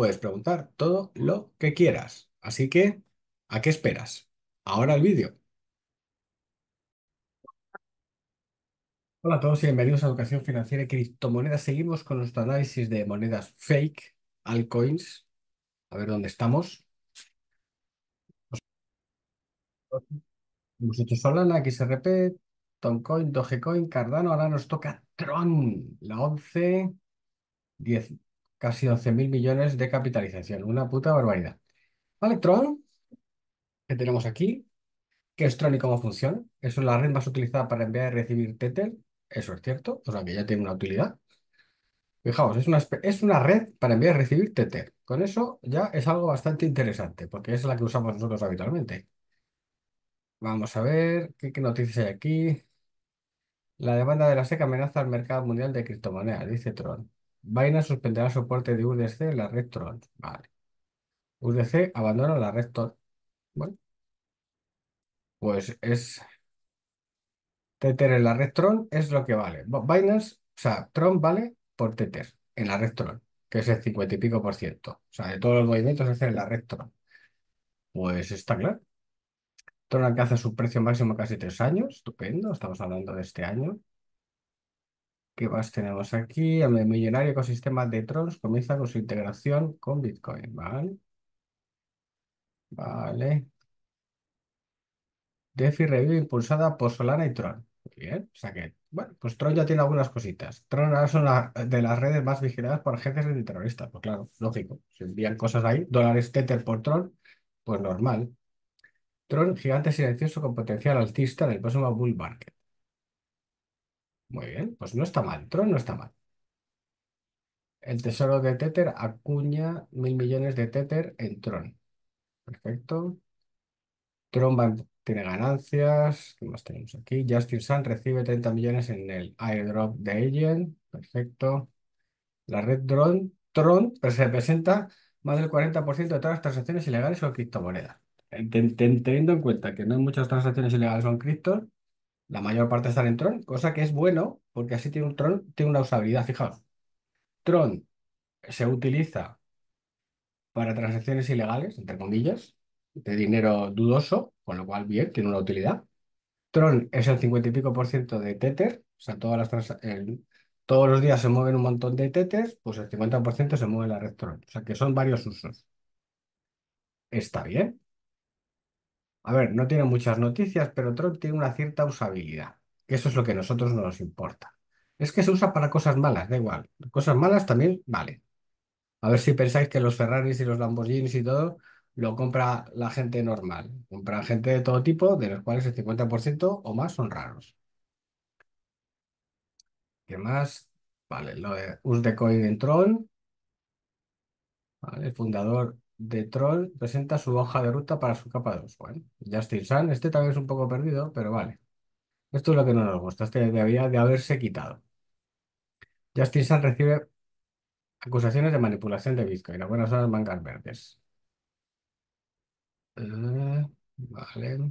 puedes preguntar todo lo que quieras. Así que, ¿a qué esperas? Ahora el vídeo. Hola a todos y bienvenidos a Educación Financiera y Criptomonedas. Seguimos con nuestro análisis de monedas fake, altcoins. A ver dónde estamos. Hemos hecho Solana, XRP, Toncoin, Dogecoin, Cardano. Ahora nos toca Tron, la 11, 10, Casi 11.000 millones de capitalización. Una puta barbaridad. Vale, Tron, que tenemos aquí. ¿Qué es Tron y cómo funciona? Es la red más utilizada para enviar y recibir Tether. Eso es cierto. O sea que ya tiene una utilidad. Fijaos, es una, red para enviar y recibir Tether. Con eso ya es algo bastante interesante, porque es la que usamos nosotros habitualmente. Vamos a ver qué, qué noticias hay aquí. La demanda de la seca amenaza al mercado mundial de criptomonedas, dice Tron. Binance suspenderá soporte de UDC en la rectron, Vale. UDC abandona la red Bueno. Pues es. Tether en la red es lo que vale. Binance, o sea, Tron vale por Tether en la red que es el 50 y pico por ciento. O sea, de todos los movimientos se hacen en la red Pues está claro. Tron alcanza su precio máximo casi tres años. Estupendo. Estamos hablando de este año. ¿Qué más tenemos aquí? El millonario ecosistema de Tron comienza con su integración con Bitcoin, ¿vale? Vale. DeFi Review impulsada por Solana y Tron. bien. O sea que, bueno, pues Tron ya tiene algunas cositas. Tron ahora son de las redes más vigiladas por agencias antiterroristas. Pues claro, lógico. Se envían cosas ahí, dólares Tether por Tron, pues normal. Tron, gigante silencioso con potencial alcista en el próximo bull market. Muy bien, pues no está mal, Tron no está mal. El tesoro de Tether acuña mil millones de Tether en Tron. Perfecto. Tron tiene ganancias. ¿Qué más tenemos aquí? Justin Sun recibe 30 millones en el airdrop de Agent. Perfecto. La red Tron, Tron representa pues, más del 40% de todas las transacciones ilegales con criptomonedas. Teniendo en cuenta que no hay muchas transacciones ilegales con cripto, la mayor parte están en Tron, cosa que es bueno porque así tiene un Tron, tiene una usabilidad. Fijaos, Tron se utiliza para transacciones ilegales, entre comillas, de dinero dudoso, con lo cual, bien, tiene una utilidad. Tron es el 50 y pico por ciento de Tether, o sea, todas las todos los días se mueven un montón de Tether, pues el 50% se mueve en la red Tron, o sea, que son varios usos. Está bien, a ver, no tiene muchas noticias, pero Trump tiene una cierta usabilidad, que eso es lo que a nosotros no nos importa. Es que se usa para cosas malas, da igual. Cosas malas también vale. A ver si pensáis que los Ferraris y los Lamborghinis y todo lo compra la gente normal. Compra gente de todo tipo, de los cuales el 50% o más son raros. ¿Qué más? Vale, lo de coin en Tron, ¿vale? El fundador de Troll presenta su hoja de ruta para su capa 2, Justin Sun, este también es un poco perdido, pero vale. Esto es lo que no nos gusta, este debería de haberse quitado. Justin Sun recibe acusaciones de manipulación de Bitcoin. buenas son las mangas verdes. Eh, vale.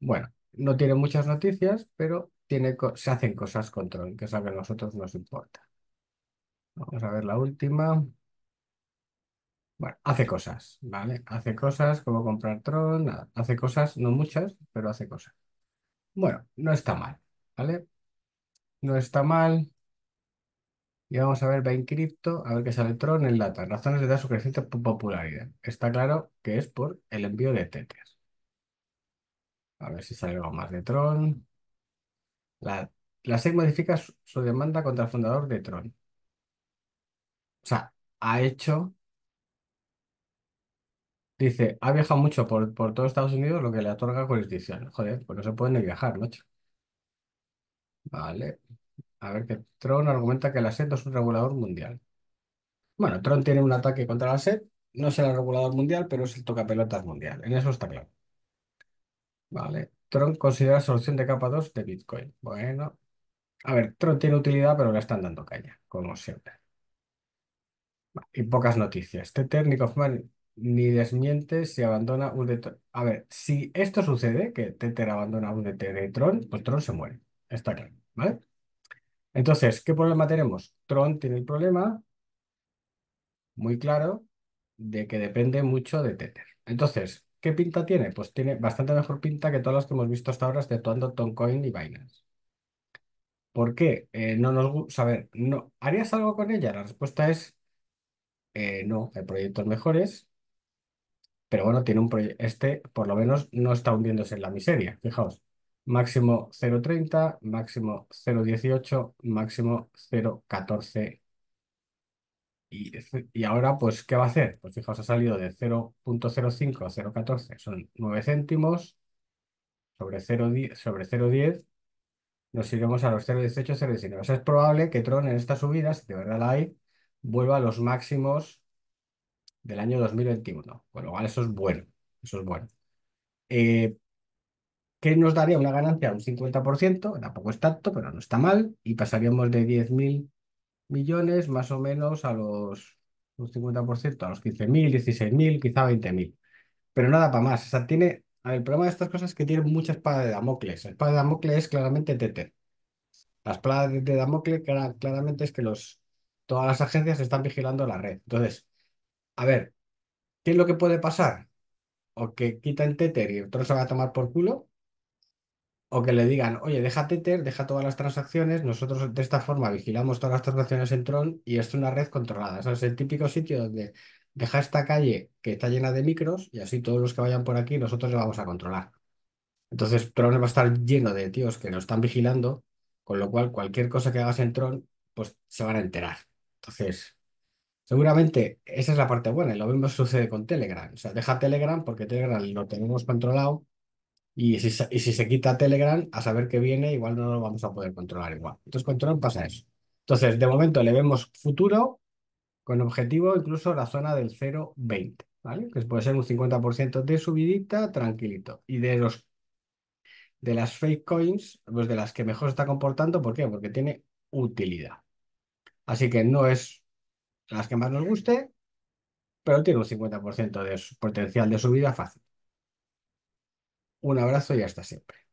Bueno, no tiene muchas noticias, pero tiene se hacen cosas con Troll, que es que a nosotros nos importa. Vamos a ver la última. Bueno, hace cosas, ¿vale? Hace cosas como comprar Tron, Hace cosas, no muchas, pero hace cosas. Bueno, no está mal, ¿vale? No está mal. Y vamos a ver, va en cripto, a ver qué sale Tron en lata. Razones de dar su creciente popularidad. Está claro que es por el envío de tetes. A ver si sale algo más de Tron. La, la SEC modifica su demanda contra el fundador de Tron. O sea, ha hecho Dice, ha viajado mucho por, por todo Estados Unidos, lo que le otorga jurisdicción. Joder, pues no se puede ni viajar, ¿no? Vale. A ver que Tron argumenta que la SED es un regulador mundial. Bueno, Tron tiene un ataque contra la SED, no es el regulador mundial, pero es el tocapelotas mundial. En eso está claro. Vale. Tron considera solución de capa 2 de Bitcoin. Bueno. A ver, Tron tiene utilidad, pero le están dando caña, como siempre. Y pocas noticias. Tether, este Nick man ni desmientes si abandona un de A ver, si esto sucede, que Tether abandona un DT de Tron, pues Tron se muere. Está claro, ¿vale? Entonces, ¿qué problema tenemos? Tron tiene el problema muy claro de que depende mucho de Tether. Entonces, ¿qué pinta tiene? Pues tiene bastante mejor pinta que todas las que hemos visto hasta ahora, exceptuando Toncoin y Binance. ¿Por qué? Eh, no nos gusta. A ver, no. ¿Harías algo con ella? La respuesta es eh, no. Hay proyectos mejores pero bueno, tiene un este por lo menos no está hundiéndose en la miseria, fijaos. Máximo 0,30, máximo 0,18, máximo 0,14. Y, y ahora, pues, ¿qué va a hacer? Pues fijaos, ha salido de 0.05 a 0,14, son 9 céntimos sobre 0,10, sobre nos iremos a los 0,18, 0,19. es probable que Tron en estas subidas, si de verdad la hay, vuelva a los máximos del año 2021. Con lo cual, eso es bueno. Eso es bueno. Eh, ¿Qué nos daría una ganancia? Un 50%, tampoco es tanto, pero no está mal. Y pasaríamos de 10.000 millones más o menos a los 50%, a los 15.000, 16.000, quizá 20.000. Pero nada para más. tiene. el problema de estas cosas es que tiene mucha espada de Damocles. La espada de Damocles es claramente TT. La espada de Damocles claramente es que los, todas las agencias están vigilando la red. Entonces, a ver, ¿qué es lo que puede pasar? O que quitan Tether y el se va a tomar por culo, o que le digan, oye, deja Tether, deja todas las transacciones, nosotros de esta forma vigilamos todas las transacciones en Tron y esto es una red controlada. es el típico sitio donde deja esta calle que está llena de micros y así todos los que vayan por aquí nosotros le vamos a controlar. Entonces Tron va a estar lleno de tíos que nos están vigilando, con lo cual cualquier cosa que hagas en Tron, pues se van a enterar. Entonces, Seguramente esa es la parte buena y lo mismo sucede con Telegram. O sea, deja Telegram porque Telegram lo tenemos controlado y si, se- quita Telegram, a saber que viene, igual no lo vamos a poder controlar igual. Entonces, con pasa eso. Entonces, de momento le vemos futuro con objetivo incluso la zona del 0,20, ¿vale? Que puede ser un 50% de subidita, tranquilito. Y de los de las fake coins, pues de las que mejor está comportando, ¿por qué? Porque tiene utilidad. Así que no es las que más nos guste, pero tiene un 50% de su potencial de subida fácil. Un abrazo y hasta siempre.